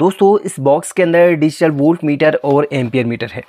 दोस्तों इस बॉक्स के अंदर डिजिटल वोल्ट मीटर और एम्पियर मीटर है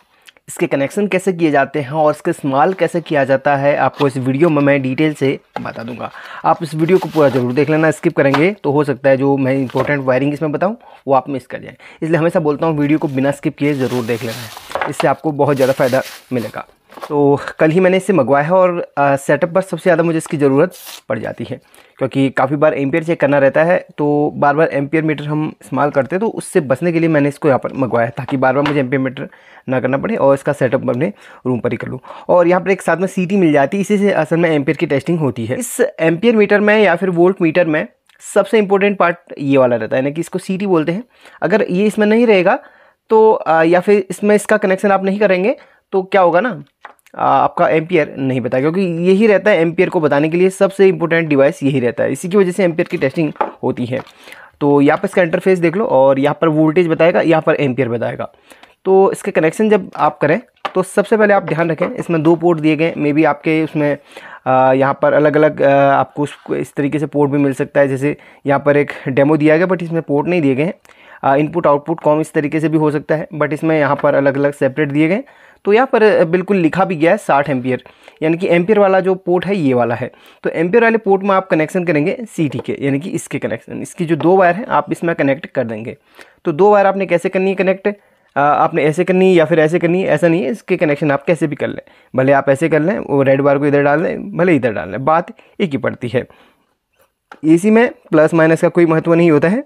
इसके कनेक्शन कैसे किए जाते हैं और इसका इस्तेमाल कैसे किया जाता है आपको इस वीडियो में मैं डिटेल से बता दूंगा आप इस वीडियो को पूरा जरूर देख लेना स्किप करेंगे तो हो सकता है जो मैं इंपॉर्टेंट वायरिंग इसमें बताऊं वो आप मिस कर जाएँ इसलिए हमेशा बोलता हूँ वीडियो को बिना स्किप किए ज़रूर देख लेना इससे आपको बहुत ज़्यादा फ़ायदा मिलेगा तो कल ही मैंने इसे मंगवाया है और सेटअप पर सबसे ज़्यादा मुझे इसकी ज़रूरत पड़ जाती है क्योंकि काफ़ी बार एम्पियर चेक करना रहता है तो बार बार एम्पियर मीटर हम इस्तेमाल करते हैं तो उससे बचने के लिए मैंने इसको यहाँ पर मंगवाया है ताकि बार बार मुझे एम्पियर मीटर ना करना पड़े और इसका सेटअप अपने रूम पर ही कर लूँ और यहाँ पर एक साथ में सीटी मिल जाती है इसी से असल में एम्पियर की टेस्टिंग होती है इस एम्पियर मीटर में या फिर वोल्ट मीटर में सबसे इंपॉर्टेंट पार्ट ये वाला रहता है यानी कि इसको सीटी बोलते हैं अगर ये इसमें नहीं रहेगा तो या फिर इसमें इसका कनेक्शन आप नहीं करेंगे तो क्या होगा ना आपका एम्पियर नहीं बताया क्योंकि यही रहता है एम्पियर को बताने के लिए सबसे इंपॉर्टेंट डिवाइस यही रहता है इसी की वजह से एम्पियर की टेस्टिंग होती है तो यहाँ पर इसका इंटरफेस देख लो और यहाँ पर वोल्टेज बताएगा यहाँ पर एम्पियर बताएगा तो इसके कनेक्शन जब आप करें तो सबसे पहले आप ध्यान रखें इसमें दो पोर्ट दिए गए मे बी आपके उसमें यहाँ पर अलग अलग आपको इस तरीके से पोर्ट भी मिल सकता है जैसे यहाँ पर एक डेमो दिया गया बट इसमें पोर्ट नहीं दिए गए हैं इनपुट आउटपुट कॉम इस तरीके से भी हो सकता है बट इसमें यहाँ पर अलग अलग सेपरेट दिए गए तो यहाँ पर बिल्कुल लिखा भी गया है साठ एम्पियर यानी कि एम्पियर वाला जो पोर्ट है ये वाला है तो एम्पियर वाले पोर्ट में आप कनेक्शन करेंगे सी टी के यानी कि इसके कनेक्शन इसकी जो दो वायर हैं आप इसमें कनेक्ट कर देंगे तो दो वायर आपने कैसे करनी है कनेक्ट आपने ऐसे करनी है या फिर ऐसे करनी है ऐसा नहीं है इसके कनेक्शन आप कैसे भी कर लें भले आप ऐसे कर लें वो रेड वायर को इधर डाल लें भले इधर डाल लें बात एक ही पड़ती है इसी में प्लस माइनस का कोई महत्व नहीं होता है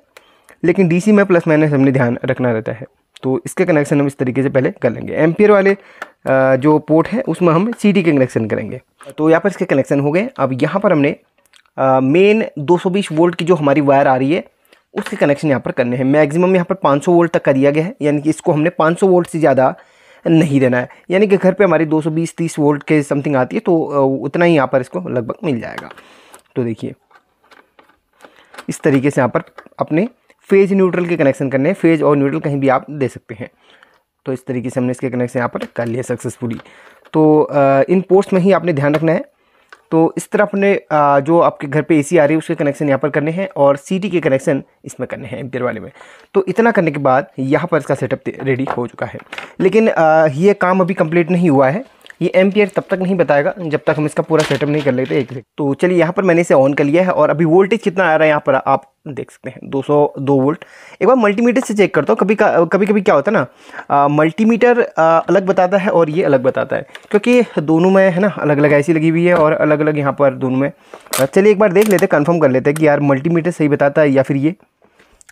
लेकिन डीसी में प्लस माइनस हमने ध्यान रखना रहता है तो इसके कनेक्शन हम इस तरीके से पहले कर लेंगे एम्पियर वाले जो पोर्ट है उसमें हम सी के कनेक्शन करेंगे तो यहाँ पर इसके कनेक्शन हो गए अब यहाँ पर हमने मेन 220 वोल्ट की जो हमारी वायर आ रही है उसके कनेक्शन यहाँ पर करने हैं मैक्सिमम यहाँ पर 500 वोल्ट तक का दिया गया है यानी कि इसको हमने 500 वोल्ट से ज़्यादा नहीं देना है यानी कि घर पे हमारी 220-30 वोल्ट के समथिंग आती है तो उतना ही यहाँ पर इसको लगभग मिल जाएगा तो देखिए इस तरीके से यहाँ पर अपने फेज न्यूट्रल के कनेक्शन करने हैं फेज और न्यूट्रल कहीं भी आप दे सकते हैं तो इस तरीके से हमने इसके कनेक्शन यहाँ पर कर लिए सक्सेसफुली तो इन पोस्ट में ही आपने ध्यान रखना है तो इस तरह अपने जो आपके घर पे एसी आ रही है उसके कनेक्शन यहाँ पर करने हैं और सीटी के कनेक्शन इसमें करने हैं एम्पियर वाले में तो इतना करने के बाद यहाँ पर इसका सेटअप रेडी हो चुका है लेकिन ये काम अभी कंप्लीट नहीं हुआ है ये एम्पियर तब तक नहीं बताएगा जब तक हम इसका पूरा सेटअप नहीं कर लेते एक तो चलिए यहाँ पर मैंने इसे ऑन कर लिया है और अभी वोल्टेज कितना आ रहा है यहाँ पर आप देख सकते हैं 202 वोल्ट एक बार मल्टीमीटर से चेक करता हूँ कभी कभी कभी क्या होता है ना मल्टीमीटर अलग बताता है और ये अलग बताता है क्योंकि दोनों में है ना अलग अलग ऐसी लगी हुई है और अलग अलग यहाँ पर दोनों में तो चलिए एक बार देख लेते हैं कन्फर्म कर लेते हैं कि यार मल्टीमीटर सही बताता है या फिर ये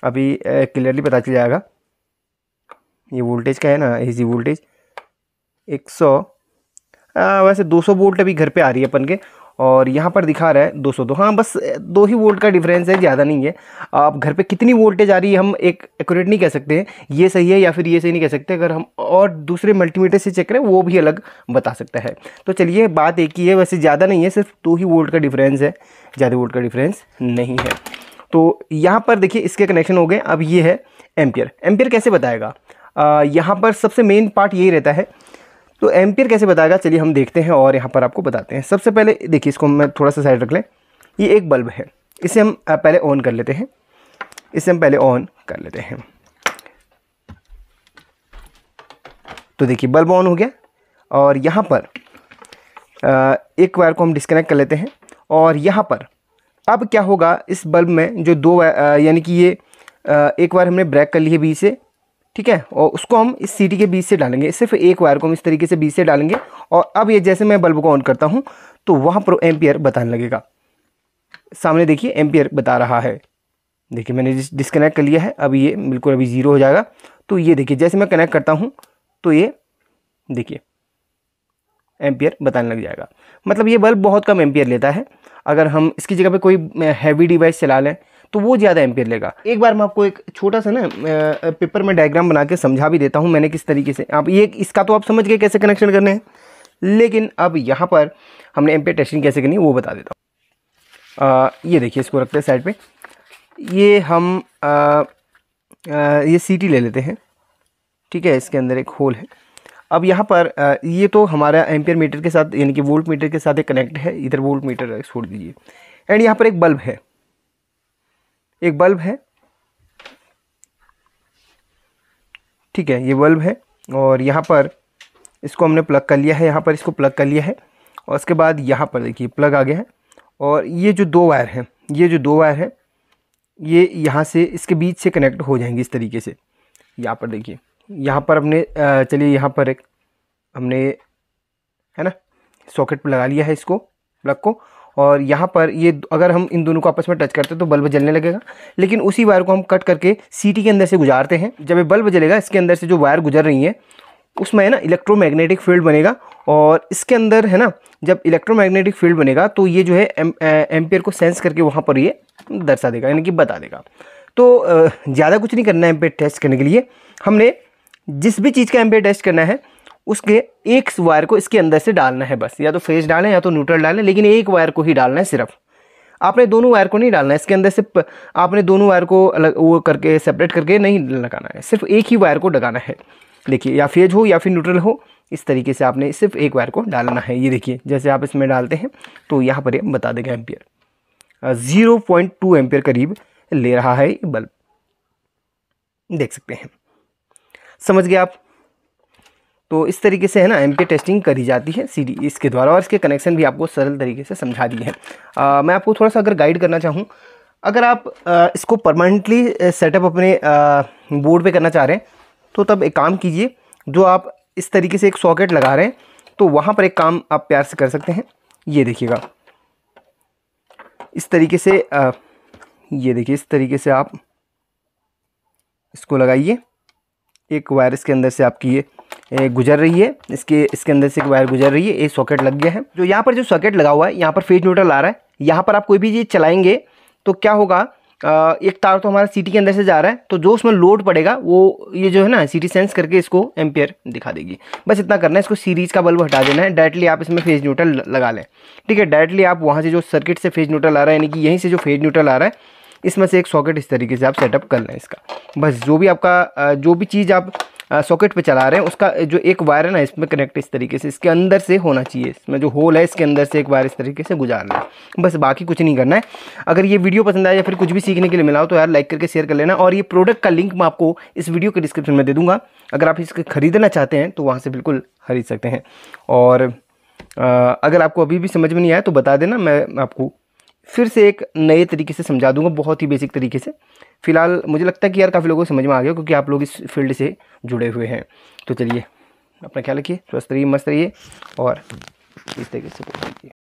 अभी क्लियरली पता चल जाएगा ये वोल्टेज का है ना इजी वोल्टेज एक सौ आ, वैसे 200 वोल्ट अभी घर पे आ रही है अपन के और यहाँ पर दिखा रहा है 202 हाँ बस दो ही वोल्ट का डिफरेंस है ज़्यादा नहीं है आप घर पे कितनी वोल्टेज आ रही है हम एक एक्यूरेट नहीं कह सकते हैं ये सही है या फिर ये सही नहीं कह सकते अगर हम और दूसरे मल्टीमीटर से चेक करें वो भी अलग बता सकता है तो चलिए बात एक ही है वैसे ज़्यादा नहीं है सिर्फ दो ही वोल्ट का डिफरेंस है ज़्यादा वोल्ट का डिफरेंस नहीं है तो यहाँ पर देखिए इसके कनेक्शन हो गए अब ये है एम्पियर एम्पियर कैसे बताएगा यहाँ पर सबसे मेन पार्ट यही रहता है तो एम्पियर कैसे बताएगा चलिए हम देखते हैं और यहाँ पर आपको बताते हैं सबसे पहले देखिए इसको मैं थोड़ा सा साइड रख लें ये एक बल्ब है इसे हम पहले ऑन कर लेते हैं इसे हम पहले ऑन कर लेते हैं तो देखिए बल्ब ऑन हो गया और यहाँ पर एक वायर को हम डिस्कनेक्ट कर लेते हैं और यहाँ पर अब क्या होगा इस बल्ब में जो दो यानी कि ये एक बार हमने ब्रेक कर लिए है से ठीक है और उसको हम इस सीटी के बीच से डालेंगे सिर्फ एक वायर को हम इस तरीके से बीच से डालेंगे और अब ये जैसे मैं बल्ब को ऑन करता हूँ तो वहाँ पर एम्पियर बताने लगेगा सामने देखिए एम्पियर बता रहा है देखिए मैंने डिस्कनेक्ट कर लिया है अब ये बिल्कुल अभी ज़ीरो हो जाएगा तो ये देखिए जैसे मैं कनेक्ट करता हूँ तो ये देखिए एम्पियर बताने लग जाएगा मतलब ये बल्ब बहुत कम एम्पियर लेता है अगर हम इसकी जगह पे कोई हैवी डिवाइस चला लें तो वो ज़्यादा एम्पियर लेगा एक बार मैं आपको एक छोटा सा ना पेपर में डायग्राम बना के समझा भी देता हूँ मैंने किस तरीके से आप ये इसका तो आप समझ गए कैसे कनेक्शन करने हैं लेकिन अब यहाँ पर हमने एम्पियर टेस्टिंग कैसे करनी है वो बता देता हूँ ये देखिए इसको रखते हैं साइड पर ये हम आ, आ, ये सीटी ले लेते हैं ठीक है इसके अंदर एक होल है अब यहाँ पर ये तो हमारा एम्पियर मीटर के साथ यानी कि वोल्ट मीटर के साथ एक कनेक्ट है इधर वोल्ट मीटर छोड़ दीजिए एंड यहाँ पर एक बल्ब है एक बल्ब है ठीक है ये बल्ब है और यहाँ पर इसको हमने प्लग कर लिया है यहाँ पर इसको प्लग कर लिया है और उसके बाद यहाँ पर देखिए प्लग आ गया है और ये जो दो वायर हैं ये जो दो वायर हैं ये यहाँ से इसके बीच से कनेक्ट हो जाएंगे इस तरीके से यहाँ पर देखिए यहाँ पर हमने चलिए यहाँ पर एक हमने है ना सॉकेट पर लगा लिया है इसको प्लग को और यहाँ पर ये अगर हम इन दोनों को आपस में टच करते हैं तो बल्ब जलने लगेगा लेकिन उसी वायर को हम कट करके सीटी के अंदर से गुजारते हैं जब ये बल्ब जलेगा इसके अंदर से जो वायर गुजर रही है उसमें है ना इलेक्ट्रोमैग्नेटिक फील्ड बनेगा और इसके अंदर है ना जब इलेक्ट्रोमैग्नेटिक फील्ड बनेगा तो ये जो है एम को सेंस करके वहाँ पर ये दर्शा देगा यानी कि बता देगा तो ज़्यादा कुछ नहीं करना है एम्पियर टेस्ट करने के लिए हमने जिस भी चीज़ का एम्पियर टेस्ट करना है उसके एक वायर को इसके अंदर से डालना है बस या तो फेज डालें या तो न्यूट्रल डालें लेकिन एक वायर को ही डालना है सिर्फ आपने दोनों वायर को नहीं डालना है इसके अंदर से आपने दोनों वायर को अलग वो करके सेपरेट करके नहीं लगाना है सिर्फ एक ही वायर को लगाना है देखिए या फेज हो या फिर न्यूट्रल हो इस तरीके से आपने सिर्फ एक वायर को डालना है ये देखिए जैसे आप इसमें डालते हैं तो यहाँ पर ये बता देगा एम्पियर ज़ीरो पॉइंट टू करीब ले रहा है बल्ब देख सकते हैं समझ गए आप तो इस तरीके से है ना एम टेस्टिंग करी जाती है सी इसके द्वारा और इसके कनेक्शन भी आपको सरल तरीके से समझा दिए हैं मैं आपको थोड़ा सा अगर गाइड करना चाहूँ अगर आप आ, इसको परमानेंटली सेटअप अपने बोर्ड पे करना चाह रहे हैं तो तब एक काम कीजिए जो आप इस तरीके से एक सॉकेट लगा रहे हैं तो वहाँ पर एक काम आप प्यार से कर सकते हैं ये देखिएगा इस तरीके से आ, ये देखिए इस तरीके से आप इसको लगाइए एक वायरस के अंदर से आपकी ये गुजर रही है इसके इसके अंदर से एक वायर गुजर रही है ये सॉकेट लग गया है जो यहाँ पर जो सॉकेट लगा हुआ है यहाँ पर फेज न्यूट्रल आ रहा है यहाँ पर आप कोई भी चीज़ चलाएंगे तो क्या होगा एक तार तो हमारा सिटी के अंदर से जा रहा है तो जो उसमें लोड पड़ेगा वो ये जो है ना सिटी सेंस करके इसको एम्पियर दिखा देगी बस इतना करना है इसको सीरीज का बल्ब हटा देना है डायरेक्टली आप इसमें फेज न्यूट्रल लगा लें ठीक है डायरेक्टली आप वहाँ से जो सर्किट से फेज न्यूट्रल आ रहा है यानी कि यहीं से जो फेज न्यूट्रल आ रहा है इसमें से एक सॉकेट इस तरीके से आप सेटअप कर लें इसका बस जो भी आपका जो भी चीज़ आप सॉकेट पे चला रहे हैं उसका जो एक वायर है ना इसमें कनेक्ट इस तरीके से इसके अंदर से होना चाहिए इसमें जो होल है इसके अंदर से एक वायर इस तरीके से गुजारना है बस बाकी कुछ नहीं करना है अगर ये वीडियो पसंद आया या फिर कुछ भी सीखने के लिए मिला हो तो यार लाइक करके शेयर कर लेना और ये प्रोडक्ट का लिंक मैं आपको इस वीडियो के डिस्क्रिप्शन में दे दूँगा अगर आप इसके ख़रीदना चाहते हैं तो वहाँ से बिल्कुल खरीद सकते हैं और अगर आपको अभी भी समझ में नहीं आया तो बता देना मैं आपको फिर से एक नए तरीके से समझा दूंगा बहुत ही बेसिक तरीके से फिलहाल मुझे लगता है कि यार काफ़ी लोगों को समझ में आ गया क्योंकि आप लोग इस फील्ड से जुड़े हुए हैं तो चलिए अपना ख्याल रखिए स्वस्थ रहिए मस्त रहिए और इस तरीके से